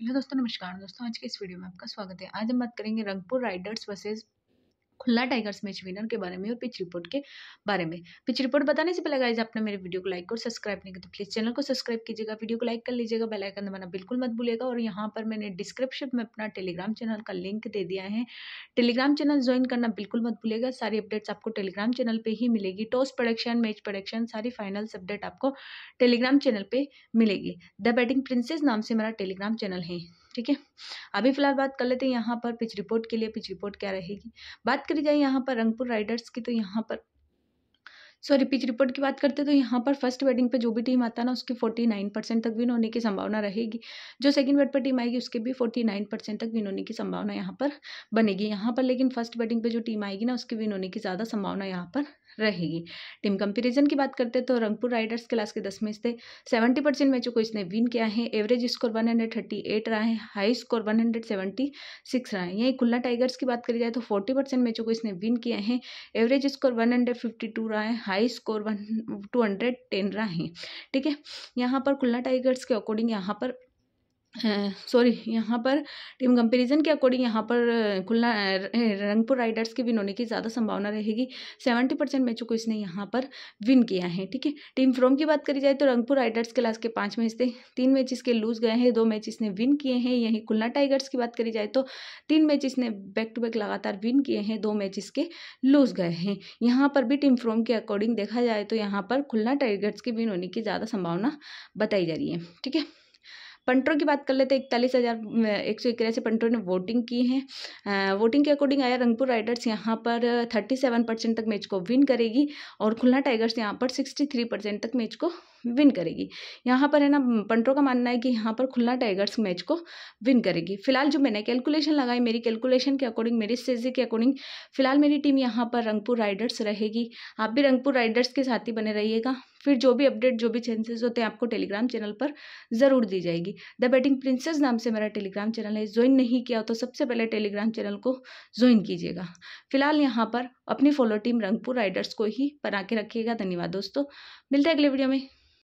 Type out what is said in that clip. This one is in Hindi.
हेलो दोस्तों नमस्कार दोस्तों आज के इस वीडियो में आपका स्वागत है आज हम बात करेंगे Rangpur Riders versus Khulna Tigers match winner के बारे में और पिच रिपोर्ट के बारे में पिच रिपोर्ट बताने से पहले गाइज आपने मेरे वीडियो को लाइक और सब्सक्राइब नहीं किया तो प्लीज़ चैनल को सब्सक्राइब कीजिएगा वीडियो को लाइक कर लीजिएगा बेल आइकन दबाना बिल्कुल मत भूलिएगा और यहाँ पर मैंने डिस्क्रिप्शन में अपना टेलीग्राम चैनल का लिंक दे दिया है टेलीग्राम चैनल ज्वाइन करना बिल्कुल मत भूलिएगा सारी अपडेट्स आपको टेलीग्राम चैनल पर ही मिलेगी टॉस प्रोडक्शन मैच प्रोडक्शन सारी फाइनल्स अपडेट आपको टेलीग्राम चैनल पर मिलेगी द बैटिंग प्रिंसेस नाम से मेरा टेलीग्राम चैनल है ठीक है अभी फिलहाल बात कर लेते हैं यहाँ पर पिच रिपोर्ट के लिए पिच रिपोर्ट क्या रहेगी बात करी जाए यहाँ पर रंगपुर राइडर्स की तो यहाँ पर सॉरी पिच रिपोर्ट की बात करते हैं तो यहाँ पर फर्स्ट वेडिंग पे जो भी टीम आता ना उसके फोर्टी नाइन परसेंट तक विन होने की संभावना रहेगी जो सेकंड वेड पर टीम आएगी उसके भी फोर्टी नाइन परसेंट तक विन होने की संभावना यहाँ पर बनेगी यहाँ पर लेकिन फर्स्ट वेडिंग पे जो टीम आएगी ना उसके विन होने की ज़्यादा संभावना यहाँ पर रहेगी टीम कंपेरिजन की बात करते हैं तो रंगपुर राइडर्स क्लास के दस में से सेवेंटी परसेंट मैचों को इसने विन किया है average score one hundred thirty eight रहा है high score one hundred seventy six रहा है यहीं खुल्ला टाइगर्स की बात करी जाए तो फोर्टी परसेंट मैचों को इसने विन किया है average score one hundred fifty two रहा है high score one two hundred ten रहा है ठीक है यहाँ पर खुल्ला टाइगर्स के अकॉर्डिंग यहाँ पर सॉरी यहाँ पर टीम कंपैरिजन के अकॉर्डिंग यहाँ पर खुलना रंगपुर राइडर्स के विन होने की ज़्यादा संभावना रहेगी सेवेंटी परसेंट मैचों को इसने यहाँ पर विन किया है ठीक है टीम फ्रॉम की बात करी जाए तो रंगपुर राइडर्स के लास्ट के पाँच मैच थे तीन मैच इसके लूज गए हैं दो मैच इसने विन किए हैं यहीं खुलना टाइगर्स की बात करी जाए तो तीन मैच इसने बैक टू बैक लगातार विन किए हैं दो मैच इसके लूज गए हैं यहाँ पर भी टीम फ्रॉम के अकॉर्डिंग देखा जाए तो यहाँ पर खुलना टाइगर्स के विन होने की ज़्यादा संभावना बताई जा रही है ठीक है पंटरों की बात कर लेते हैं इकतालीस हज़ार एक सौ इक्यासी पंटरों ने वोटिंग की है वोटिंग के अकॉर्डिंग आया रंगपुर राइडर्स यहाँ पर थर्टी सेवन परसेंट तक मैच को विन करेगी और खुलना टाइगर्स यहाँ पर सिक्सटी थ्री परसेंट तक मैच को विन करेगी यहाँ पर है ना पंटरों का मानना है कि यहाँ पर खुलना टाइगर्स मैच को विन करेगी फिलहाल जो मैंने कैलकुलेशन लगाई मेरी कैलकुलेशन के अकॉर्डिंग मेरी स्टेजी के अकॉर्डिंग फिलहाल मेरी टीम यहाँ पर रंगपुर राइडर्स रहेगी आप भी रंगपुर राइडर्स के साथ ही बने रहिएगा फिर जो भी अपडेट जो भी चेंसेज होते हैं आपको टेलीग्राम चैनल पर ज़रूर दी जाएगी द बैटिंग प्रिंसेस नाम से मेरा टेलीग्राम चैनल है ज्वाइन नहीं किया तो सबसे पहले टेलीग्राम चैनल को ज्वाइन कीजिएगा फिलहाल यहाँ पर अपनी फॉलो टीम रंगपुर राइडर्स को ही बना के रखिएगा धन्यवाद दोस्तों मिलते हैं अगले वीडियो में